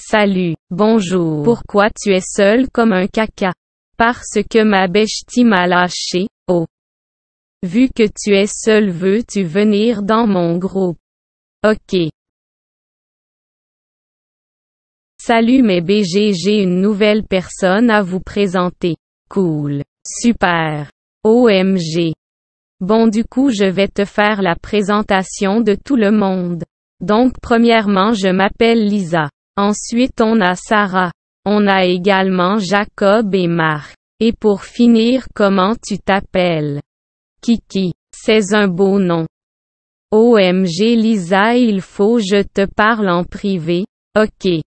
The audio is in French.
Salut, bonjour. Pourquoi tu es seul comme un caca? Parce que ma bestie m'a lâché, oh. Vu que tu es seul veux-tu venir dans mon groupe? Ok. Salut mes BG, j'ai une nouvelle personne à vous présenter. Cool. Super. OMG. Bon du coup je vais te faire la présentation de tout le monde. Donc premièrement je m'appelle Lisa. Ensuite on a Sarah. On a également Jacob et Marc. Et pour finir comment tu t'appelles Kiki. C'est un beau nom. OMG Lisa il faut je te parle en privé. Ok.